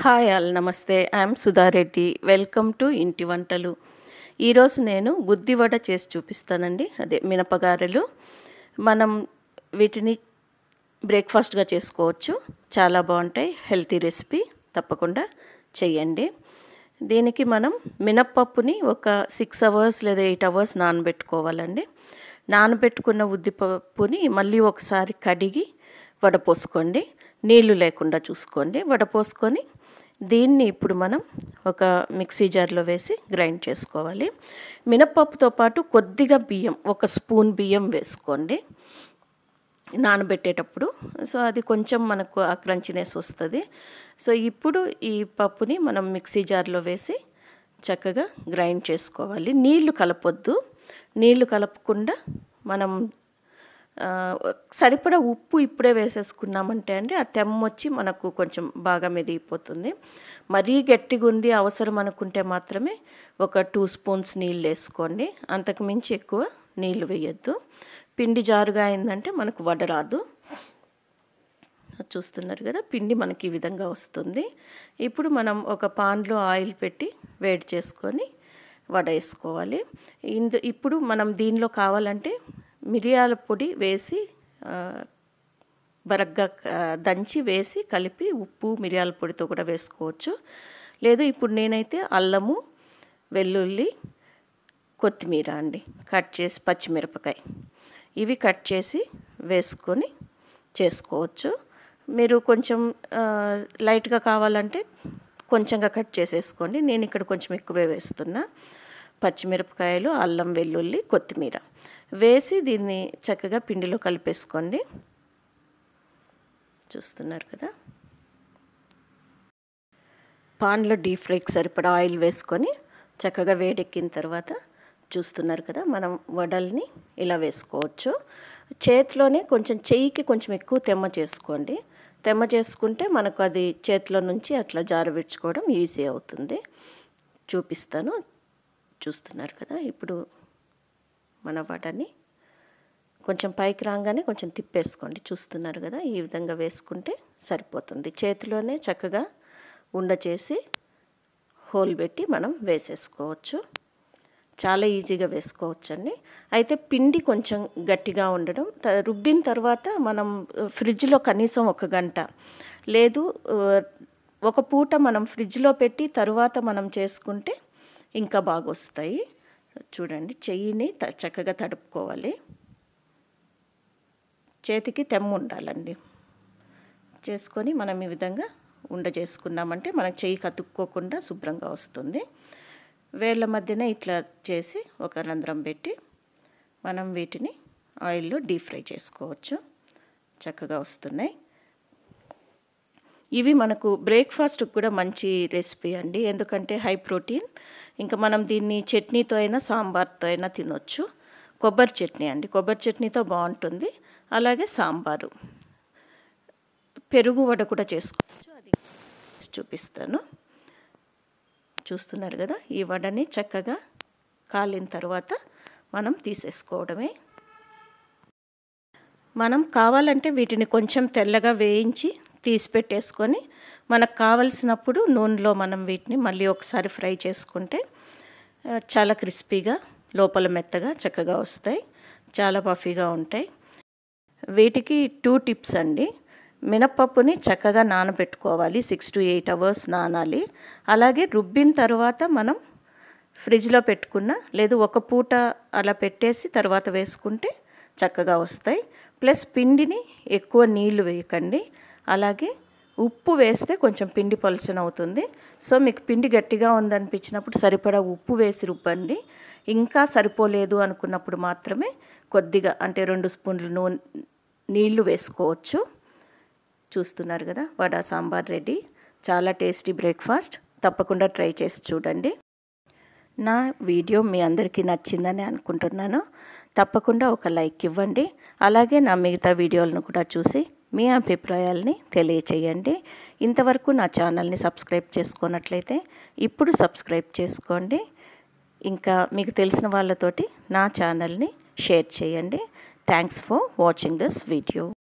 hi all నమస్తే I'm Sudha Reddy welcome to ఇంటి వంటలు ఈరోజు నేను గుద్ది వడ చేసి చూపిస్తానండి అదే మినపగారెలు మనం వీటిని బ్రేక్ఫాస్ట్గా చేసుకోవచ్చు చాలా బాగుంటాయి హెల్తీ రెసిపీ తప్పకుండా చేయండి దీనికి మనం మినప్పప్పుని ఒక సిక్స్ అవర్స్ లేదా ఎయిట్ అవర్స్ నానబెట్టుకోవాలండి నానబెట్టుకున్న ఉద్దిపప్పుని మళ్ళీ ఒకసారి కడిగి వడపోసుకోండి నీళ్లు లేకుండా చూసుకోండి వడపోసుకొని దీన్ని ఇప్పుడు మనం ఒక మిక్సీ జార్లో వేసి గ్రైండ్ చేసుకోవాలి మినప్పప్పుతో పాటు కొద్దిగా బియ్యం ఒక స్పూన్ బియ్యం వేసుకోండి నానబెట్టేటప్పుడు సో అది కొంచెం మనకు ఆ క్రంచినెస్ వస్తుంది సో ఇప్పుడు ఈ పప్పుని మనం మిక్సీ జార్లో వేసి చక్కగా గ్రైండ్ చేసుకోవాలి నీళ్లు కలపొద్దు నీళ్లు కలపకుండా మనం సరిపడా ఉప్పు ఇప్పుడే వేసేసుకున్నామంటే అండి ఆ తెమ్మొచ్చి మనకు కొంచెం బాగా మెదిగిపోతుంది మరీ గట్టిగా ఉంది అవసరం అనుకుంటే మాత్రమే ఒక టూ స్పూన్స్ నీళ్ళు వేసుకోండి అంతకు మించి ఎక్కువ నీళ్ళు వేయద్దు పిండి జారుగా అయిందంటే మనకు వడరాదు చూస్తున్నారు కదా పిండి మనకి ఈ విధంగా వస్తుంది ఇప్పుడు మనం ఒక పాన్లో ఆయిల్ పెట్టి వేడి చేసుకొని వడ వేసుకోవాలి ఇందు ఇప్పుడు మనం దీనిలో కావాలంటే మిరియాల పొడి వేసి బరగ్గా దంచి వేసి కలిపి ఉప్పు మిరియాల పొడితో కూడా వేసుకోవచ్చు లేదు ఇప్పుడు నేనైతే అల్లము వెల్లుల్లి కొత్తిమీర అండి కట్ చేసి పచ్చిమిరపకాయ ఇవి కట్ చేసి వేసుకొని చేసుకోవచ్చు మీరు కొంచెం లైట్గా కావాలంటే కొంచెంగా కట్ చేసేసుకోండి నేను ఇక్కడ కొంచెం ఎక్కువే వేస్తున్నా పచ్చిమిరపకాయలు అల్లం వెల్లుల్లి కొత్తిమీర వేసి దీన్ని చక్కగా పిండిలో కలిపేసుకోండి చూస్తున్నారు కదా పాన్లో డీప్ ఫ్రైకి సరిపడా ఆయిల్ వేసుకొని చక్కగా వేడెక్కిన తర్వాత చూస్తున్నారు కదా మనం వడల్ని ఇలా వేసుకోవచ్చు చేతిలోనే కొంచెం చెయ్యికి కొంచెం ఎక్కువ తెమ్మ చేసుకోండి తెమ్మ చేసుకుంటే మనకు అది చేతిలో నుంచి అట్లా జారబెచ్చుకోవడం ఈజీ అవుతుంది చూపిస్తాను చూస్తున్నారు కదా ఇప్పుడు మన వాటర్ని కొంచెం పైకి రాగానే కొంచెం తిప్పేసుకోండి చూస్తున్నారు కదా ఈ విధంగా వేసుకుంటే సరిపోతుంది చేతిలోనే చక్కగా ఉండ చేసి హోల్ పెట్టి మనం వేసేసుకోవచ్చు చాలా ఈజీగా వేసుకోవచ్చండి అయితే పిండి కొంచెం గట్టిగా ఉండడం రుబ్బిన తర్వాత మనం ఫ్రిడ్జ్లో కనీసం ఒక గంట లేదు ఒక పూట మనం ఫ్రిడ్జ్లో పెట్టి తరువాత మనం చేసుకుంటే ఇంకా బాగా వస్తాయి చూడండి చెయ్యిని చక్కగా తడుపుకోవాలి చేతికి తెమ్ము ఉండాలండి చేసుకొని మనం ఈ విధంగా ఉండ చేసుకున్నామంటే మనం చెయ్యి కతుక్కోకుండా శుభ్రంగా వస్తుంది వేళ్ళ మధ్యన ఇట్లా చేసి ఒక రంధ్రం పెట్టి మనం వీటిని ఆయిల్లో డీప్ ఫ్రై చేసుకోవచ్చు చక్కగా వస్తున్నాయి ఇవి మనకు బ్రేక్ఫాస్ట్కి కూడా మంచి రెసిపీ అండి ఎందుకంటే హై ప్రోటీన్ ఇంకా మనం దీన్ని చట్నీతో అయినా సాంబార్తో అయినా తినొచ్చు కొబ్బరి చట్నీ అండి కొబ్బరి చట్నీతో బాగుంటుంది అలాగే సాంబారు పెరుగు వడ కూడా చేసుకోవచ్చు అది చూపిస్తాను చూస్తున్నారు కదా ఈ వడని చక్కగా కాలిన తర్వాత మనం తీసేసుకోవడమే మనం కావాలంటే వీటిని కొంచెం తెల్లగా వేయించి తీసి పెట్టేసుకొని మనకు కావలసినప్పుడు నూనెలో మనం వీటిని మళ్ళీ ఒకసారి ఫ్రై చేసుకుంటే చాలా క్రిస్పీగా లోపల మెత్తగా చక్కగా వస్తాయి చాలా పఫీగా ఉంటాయి వీటికి టూ టిప్స్ అండి మినప్పప్పుని చక్కగా నానబెట్టుకోవాలి సిక్స్ టు ఎయిట్ అవర్స్ నానాలి అలాగే రుబ్బిన తర్వాత మనం ఫ్రిడ్జ్లో పెట్టుకున్న లేదు ఒక పూట అలా పెట్టేసి తర్వాత వేసుకుంటే చక్కగా వస్తాయి ప్లస్ పిండిని ఎక్కువ నీళ్లు వేయకండి అలాగే ఉప్పు వేస్తే కొంచెం పిండి పలుచన అవుతుంది సో మీకు పిండి గట్టిగా ఉందనిపించినప్పుడు సరిపడా ఉప్పు వేసి రుబ్బండి ఇంకా సరిపోలేదు అనుకున్నప్పుడు మాత్రమే కొద్దిగా అంటే రెండు స్పూన్లు నూనె నీళ్లు వేసుకోవచ్చు చూస్తున్నారు కదా వడ సాంబార్ రెడీ చాలా టేస్టీ బ్రేక్ఫాస్ట్ తప్పకుండా ట్రై చేసి చూడండి నా వీడియో మీ అందరికీ నచ్చిందని అనుకుంటున్నాను తప్పకుండా ఒక లైక్ ఇవ్వండి అలాగే నా మిగతా వీడియోలను కూడా చూసి మీ అభిప్రాయాల్ని తెలియచేయండి ఇంతవరకు నా ఛానల్ని సబ్స్క్రైబ్ చేసుకున్నట్లయితే ఇప్పుడు సబ్స్క్రైబ్ చేసుకోండి ఇంకా మీకు తెలిసిన వాళ్ళతోటి నా ఛానల్ని షేర్ చేయండి thanks for watching this video